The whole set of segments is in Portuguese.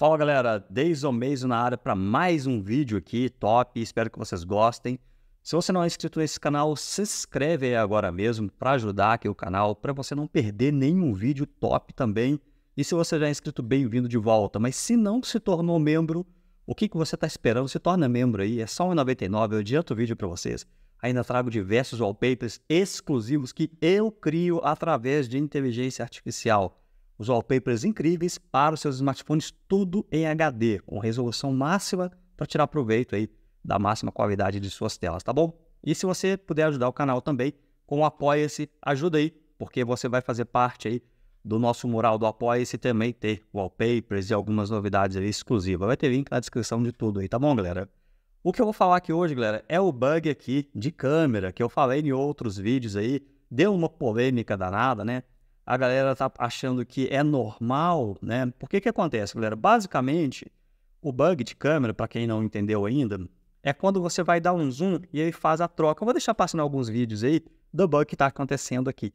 Fala galera, Deison Mason na área para mais um vídeo aqui, top, espero que vocês gostem. Se você não é inscrito nesse canal, se inscreve aí agora mesmo para ajudar aqui o canal, para você não perder nenhum vídeo top também. E se você já é inscrito, bem-vindo de volta. Mas se não se tornou membro, o que, que você está esperando? Se torna membro aí, é só R$1,99, eu adianto o vídeo para vocês. Ainda trago diversos wallpapers exclusivos que eu crio através de inteligência artificial os wallpapers incríveis para os seus smartphones, tudo em HD, com resolução máxima para tirar proveito aí da máxima qualidade de suas telas, tá bom? E se você puder ajudar o canal também com o Apoia-se, ajuda aí, porque você vai fazer parte aí do nosso mural do Apoia-se também ter wallpapers e algumas novidades aí exclusivas. Vai ter link na descrição de tudo aí, tá bom, galera? O que eu vou falar aqui hoje, galera, é o bug aqui de câmera, que eu falei em outros vídeos aí, deu uma polêmica danada, né? a galera tá achando que é normal, né? Porque que acontece, galera? Basicamente, o bug de câmera, para quem não entendeu ainda, é quando você vai dar um zoom e ele faz a troca. Eu vou deixar passando alguns vídeos aí do bug que está acontecendo aqui.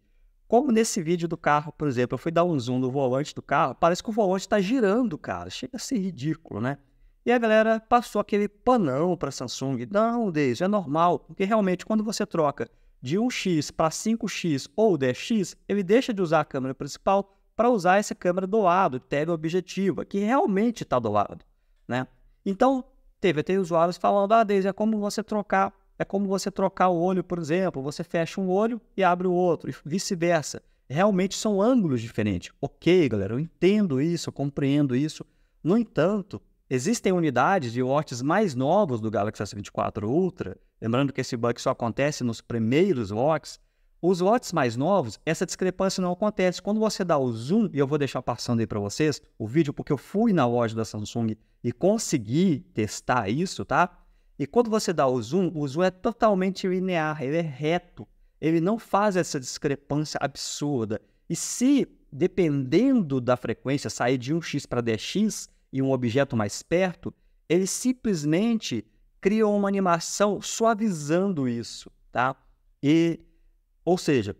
Como nesse vídeo do carro, por exemplo, eu fui dar um zoom no volante do carro, parece que o volante está girando, cara. Chega a ser ridículo, né? E a galera passou aquele panão para Samsung. Não, Deise, é normal, porque realmente quando você troca de 1x para 5x ou 10x, ele deixa de usar a câmera principal para usar essa câmera do lado, teleobjetiva, que realmente está do lado. Né? Então, teve, até usuários falando, ah, Deise, é como você trocar, é como você trocar o olho, por exemplo, você fecha um olho e abre o outro, e vice-versa. Realmente são ângulos diferentes. Ok, galera, eu entendo isso, eu compreendo isso. No entanto, Existem unidades de watts mais novos do Galaxy S24 Ultra, lembrando que esse bug só acontece nos primeiros watts. Os watts mais novos, essa discrepância não acontece. Quando você dá o zoom, e eu vou deixar passando aí para vocês o vídeo, porque eu fui na loja da Samsung e consegui testar isso, tá? E quando você dá o zoom, o zoom é totalmente linear, ele é reto. Ele não faz essa discrepância absurda. E se, dependendo da frequência, sair de 1x para 10x, e um objeto mais perto, ele simplesmente cria uma animação suavizando isso, tá? E, ou seja,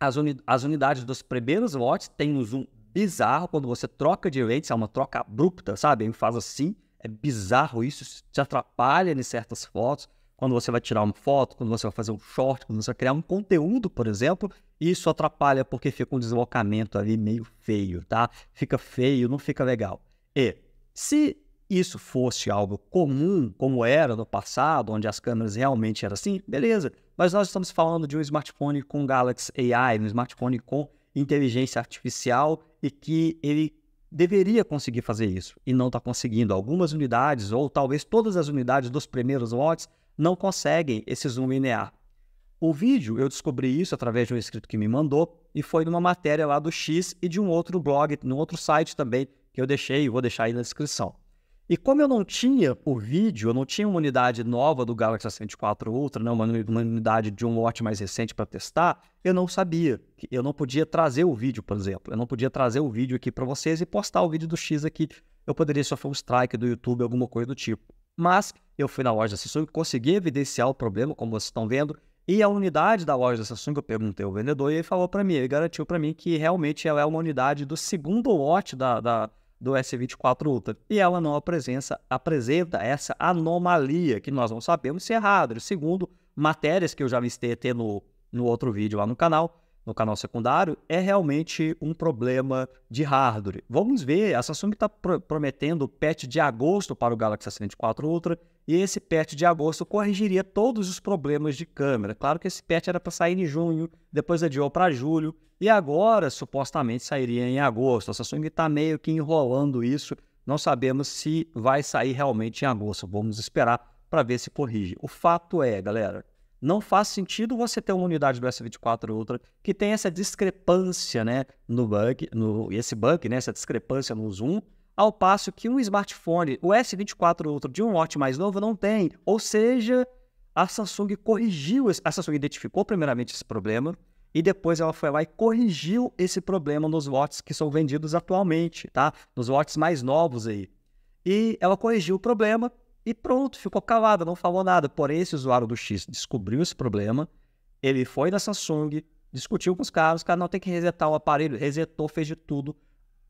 as, uni as unidades dos primeiros lotes têm um zoom bizarro quando você troca de rates, é uma troca abrupta, sabe? Ele faz assim, é bizarro isso, te atrapalha em certas fotos. Quando você vai tirar uma foto, quando você vai fazer um short, quando você vai criar um conteúdo, por exemplo, isso atrapalha porque fica um deslocamento ali meio feio, tá? Fica feio, não fica legal. E se isso fosse algo comum, como era no passado, onde as câmeras realmente eram assim, beleza. Mas nós estamos falando de um smartphone com Galaxy AI, um smartphone com inteligência artificial e que ele deveria conseguir fazer isso e não está conseguindo. Algumas unidades, ou talvez todas as unidades dos primeiros lotes, não conseguem esse zoom linear. O vídeo, eu descobri isso através de um inscrito que me mandou e foi numa matéria lá do X e de um outro blog, num outro site também, que eu deixei, vou deixar aí na descrição. E como eu não tinha o vídeo, eu não tinha uma unidade nova do Galaxy S24 Ultra, né, uma, uma unidade de um lote mais recente para testar, eu não sabia. Eu não podia trazer o vídeo, por exemplo. Eu não podia trazer o vídeo aqui para vocês e postar o vídeo do X aqui. Eu poderia sofrer um strike do YouTube, alguma coisa do tipo. Mas eu fui na loja da Samsung, consegui evidenciar o problema, como vocês estão vendo, e a unidade da loja da Samsung, eu perguntei ao vendedor e ele falou para mim, ele garantiu para mim que realmente ela é uma unidade do segundo lote da, da do S24 Ultra. E ela não apresenta, apresenta essa anomalia que nós não sabemos se é hardware. Segundo matérias que eu já listei até no, no outro vídeo lá no canal, no canal secundário é realmente um problema de hardware. Vamos ver, a Samsung está prometendo o patch de agosto para o Galaxy S24 Ultra e esse patch de agosto corrigiria todos os problemas de câmera. Claro que esse patch era para sair em junho, depois adiou para julho e agora supostamente sairia em agosto. A Samsung está meio que enrolando isso, não sabemos se vai sair realmente em agosto. Vamos esperar para ver se corrige. O fato é, galera, não faz sentido você ter uma unidade do S24 Ultra que tem essa discrepância né, no bug, no, esse bug, né, essa discrepância no zoom, ao passo que um smartphone, o S24 Ultra de um lote mais novo, não tem. Ou seja, a Samsung corrigiu, a Samsung identificou primeiramente esse problema e depois ela foi lá e corrigiu esse problema nos lotes que são vendidos atualmente, tá? Nos lotes mais novos aí. E ela corrigiu o problema e pronto, ficou calada, não falou nada. Porém, esse usuário do X descobriu esse problema, ele foi na Samsung, discutiu com os caras, O cara não tem que resetar o aparelho, resetou, fez de tudo.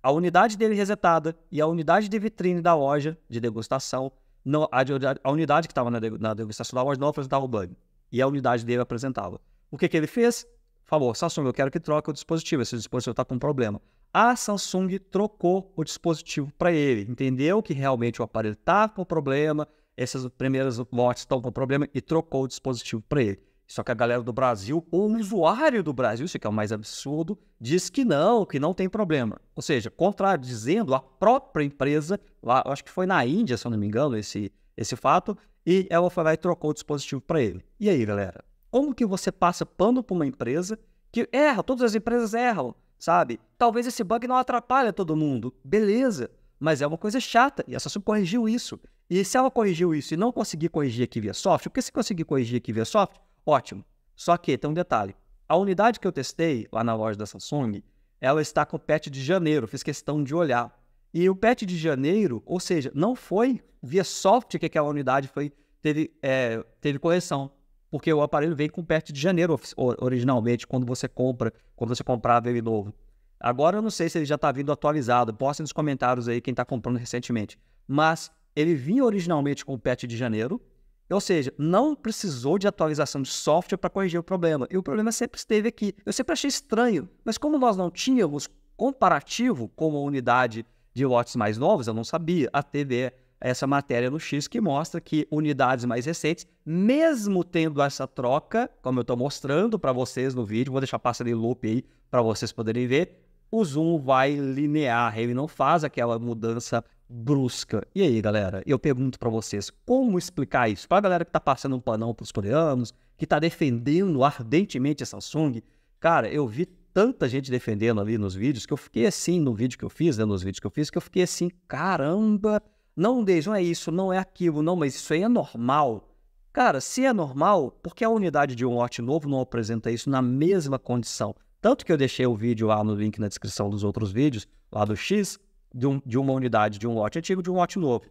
A unidade dele resetada e a unidade de vitrine da loja de degustação, não, a, a unidade que estava na, na degustação da loja não apresentava o bug. E a unidade dele apresentava. O que, que ele fez? Falou, Samsung, eu quero que troque o dispositivo, esse dispositivo está com problema a Samsung trocou o dispositivo para ele, entendeu que realmente o aparelho está com problema, essas primeiras lotes estão com problema e trocou o dispositivo para ele. Só que a galera do Brasil, ou um usuário do Brasil, isso que é o mais absurdo, diz que não, que não tem problema. Ou seja, contradizendo a própria empresa, lá, acho que foi na Índia, se eu não me engano, esse, esse fato, e ela foi lá e trocou o dispositivo para ele. E aí, galera? Como que você passa pano para uma empresa que erra? Todas as empresas erram sabe? Talvez esse bug não atrapalhe todo mundo, beleza, mas é uma coisa chata e a é Samsung corrigiu isso. E se ela corrigiu isso e não conseguir corrigir aqui via software, porque se conseguir corrigir aqui via software, ótimo. Só que tem um detalhe: a unidade que eu testei lá na loja da Samsung, ela está com o patch de janeiro, fiz questão de olhar. E o patch de janeiro, ou seja, não foi via software que aquela unidade foi, teve, é, teve correção porque o aparelho veio com perto de janeiro originalmente, quando você compra, quando você comprava ele novo. Agora eu não sei se ele já está vindo atualizado, postem nos comentários aí quem está comprando recentemente. Mas ele vinha originalmente com o patch de janeiro, ou seja, não precisou de atualização de software para corrigir o problema. E o problema sempre esteve aqui. Eu sempre achei estranho, mas como nós não tínhamos comparativo com a unidade de lotes mais novos, eu não sabia. A TV essa matéria no X que mostra que unidades mais recentes, mesmo tendo essa troca, como eu estou mostrando para vocês no vídeo, vou deixar passando em loop aí para vocês poderem ver, o zoom vai linear, ele não faz aquela mudança brusca. E aí, galera, eu pergunto para vocês, como explicar isso? Para a galera que está passando um panão para os coreanos, que está defendendo ardentemente a Samsung, cara, eu vi tanta gente defendendo ali nos vídeos que eu fiquei assim, no vídeo que eu fiz, né, nos vídeos que eu fiz, que eu fiquei assim, caramba, não, desde não é isso, não é aquilo, não, mas isso aí é normal. Cara, se é normal, por que a unidade de um lote novo não apresenta isso na mesma condição? Tanto que eu deixei o vídeo lá no link na descrição dos outros vídeos, lá do X, de, um, de uma unidade de um lote antigo de um lote novo.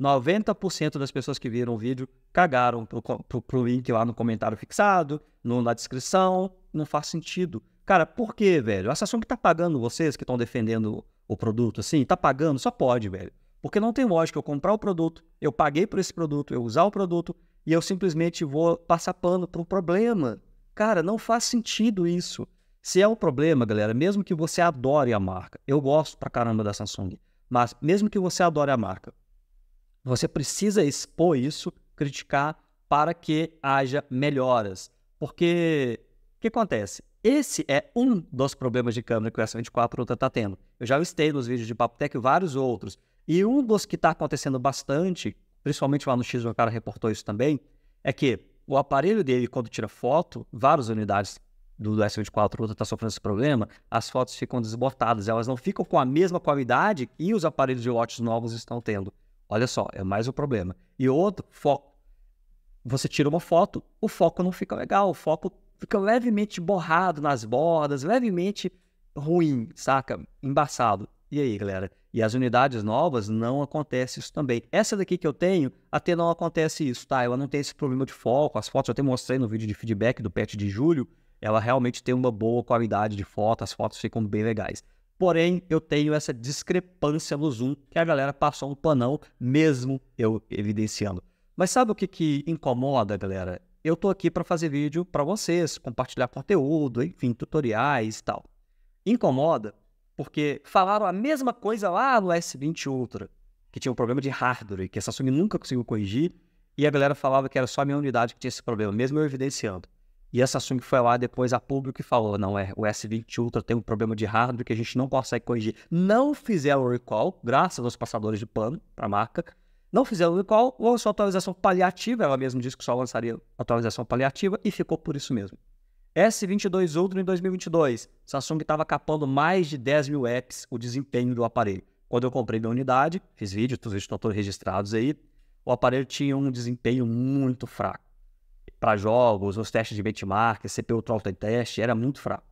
90% das pessoas que viram o vídeo cagaram pro, pro, pro link lá no comentário fixado, no, na descrição. Não faz sentido. Cara, por que, velho? A Samsung tá pagando vocês que estão defendendo o produto assim? Tá pagando? Só pode, velho. Porque não tem lógica eu comprar o produto, eu paguei por esse produto, eu usar o produto e eu simplesmente vou passar pano para um problema. Cara, não faz sentido isso. Se é um problema, galera, mesmo que você adore a marca, eu gosto pra caramba da Samsung, mas mesmo que você adore a marca, você precisa expor isso, criticar para que haja melhoras. Porque o que acontece? Esse é um dos problemas de câmera que o S24 Ultra está tendo. Eu já listei nos vídeos de Papo Tech vários outros. E um dos que está acontecendo bastante, principalmente lá no X, o cara reportou isso também, é que o aparelho dele, quando tira foto, várias unidades do, S24 Ultra está sofrendo esse problema, as fotos ficam desbotadas, elas não ficam com a mesma qualidade que os aparelhos de lotes novos estão tendo. Olha só, é mais um problema. E outro, foco. Você tira uma foto, o foco não fica legal, o foco fica levemente borrado nas bordas, levemente ruim, saca? Embaçado. E aí, galera? E as unidades novas não acontece isso também. Essa daqui que eu tenho, até não acontece isso, tá? Ela não tem esse problema de foco. As fotos eu até mostrei no vídeo de feedback do patch de julho. Ela realmente tem uma boa qualidade de foto, as fotos ficam bem legais. Porém, eu tenho essa discrepância no zoom que a galera passou um panão, mesmo eu evidenciando. Mas sabe o que, que incomoda, galera? Eu tô aqui para fazer vídeo para vocês, compartilhar conteúdo, enfim, tutoriais e tal. Incomoda porque falaram a mesma coisa lá no S20 Ultra, que tinha um problema de hardware, que a Samsung nunca conseguiu corrigir, e a galera falava que era só a minha unidade que tinha esse problema, mesmo eu evidenciando. E a Samsung foi lá depois a público e falou: não, é, o S20 Ultra tem um problema de hardware que a gente não consegue corrigir. Não fizeram o recall, graças aos passadores de pano para a marca. Não fizeram o recall, lançou a atualização paliativa, ela mesmo disse que só lançaria atualização paliativa e ficou por isso mesmo. S22 Ultra em 2022, Samsung estava capando mais de 10 mil apps o desempenho do aparelho. Quando eu comprei minha unidade, fiz vídeos, os vídeos estão todos registrados aí, o aparelho tinha um desempenho muito fraco. Para jogos, os testes de benchmark, CPU Trollton Test, era muito fraco.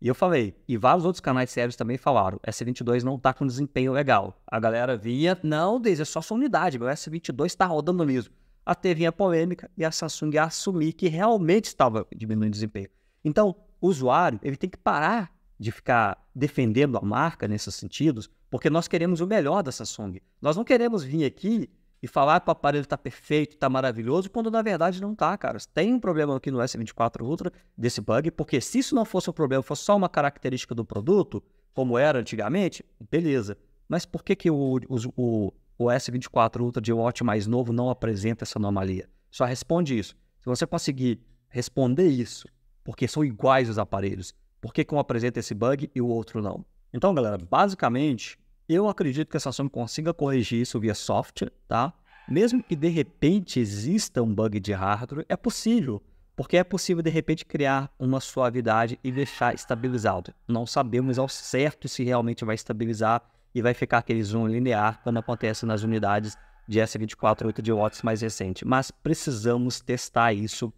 E eu falei, e vários outros canais sérios também falaram, S22 não está com desempenho legal. A galera vinha, não, Deise, é só sua unidade, meu S22 está rodando mesmo. Até vinha polêmica e a Samsung assumir que realmente estava diminuindo o desempenho. Então, o usuário ele tem que parar de ficar defendendo a marca nesses sentidos, porque nós queremos o melhor da Samsung. Nós não queremos vir aqui e falar que o aparelho está perfeito, está maravilhoso, quando na verdade não está, cara. Tem um problema aqui no S24 Ultra desse bug, porque se isso não fosse um problema, fosse só uma característica do produto, como era antigamente, beleza. Mas por que, que o, o, o S24 Ultra de Watch mais novo não apresenta essa anomalia? Só responde isso. Se você conseguir responder isso porque são iguais os aparelhos. Por que, um apresenta esse bug e o outro não? Então, galera, basicamente, eu acredito que a Samsung consiga corrigir isso via software, tá? Mesmo que de repente exista um bug de hardware, é possível, porque é possível de repente criar uma suavidade e deixar estabilizado. Não sabemos ao certo se realmente vai estabilizar e vai ficar aquele zoom linear quando acontece nas unidades de S24 8 de watts mais recente, mas precisamos testar isso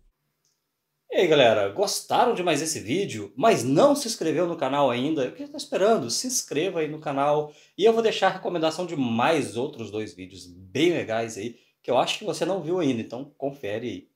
e aí galera, gostaram de mais esse vídeo, mas não se inscreveu no canal ainda? O que está esperando? Se inscreva aí no canal e eu vou deixar a recomendação de mais outros dois vídeos bem legais aí que eu acho que você não viu ainda, então confere aí.